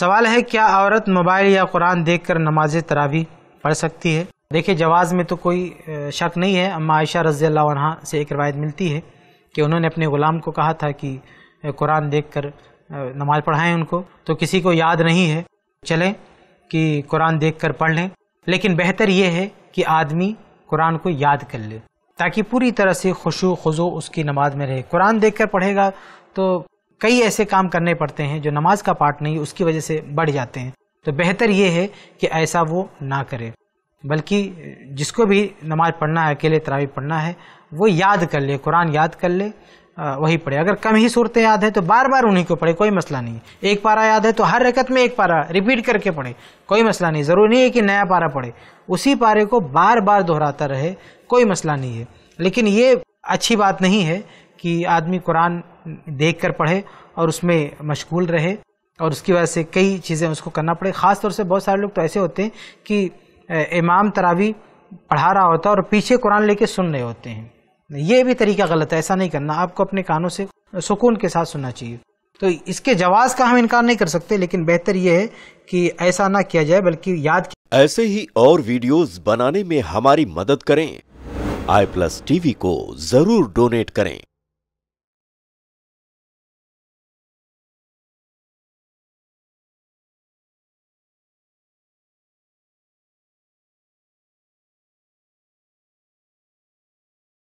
सवाल है क्या औरत मोबाइल या कुरान देखकर नमाज तरावी पढ़ सकती है देखिए जवाज़ में तो कोई शक नहीं है अम्मा आयशा रज़ी अल्लाह से एक रवायत मिलती है कि उन्होंने अपने ग़ुलाम को कहा था कि कुरान देखकर नमाज़ पढ़ाएं उनको तो किसी को याद नहीं है चलें कि कुरान देखकर पढ़ लें लेकिन बेहतर ये है कि आदमी कुरान को याद कर ले ताकि पूरी तरह से खुशो खुजो उसकी नमाज में रहे कुरान देख कर पढ़ेगा तो कई ऐसे काम करने पड़ते हैं जो नमाज का पार्ट नहीं उसकी वजह से बढ़ जाते हैं तो बेहतर ये है कि ऐसा वो ना करे बल्कि जिसको भी नमाज पढ़ना है अकेले तरावी पढ़ना है वो याद कर ले कुरान याद कर ले वही पढ़े अगर कम ही सूरतें याद है तो बार बार उन्हीं को पढ़े कोई मसला नहीं एक पारा याद है तो हर रकत में एक पारा रिपीट करके पढ़े कोई मसला नहीं ज़रूरी नहीं है कि नया पारा पढ़े उसी पारे को बार बार दोहराता रहे कोई मसला नहीं है लेकिन ये अच्छी बात नहीं है कि आदमी कुरान देख कर पढ़े और उसमें मशगूल रहे और उसकी वजह से कई चीज़ें उसको करना पड़े ख़ास तौर से बहुत सारे लोग तो ऐसे होते हैं कि इमाम तरावी पढ़ा रहा होता है और पीछे कुरान लेके सुन रहे होते हैं ये भी तरीका गलत है ऐसा नहीं करना आपको अपने कानों से सुकून के साथ सुनना चाहिए तो इसके जवाब का हम इनकार नहीं कर सकते लेकिन बेहतर ये है कि ऐसा ना किया जाए बल्कि याद ऐसे ही और वीडियोस बनाने में हमारी मदद करें आई प्लस टीवी को जरूर डोनेट करें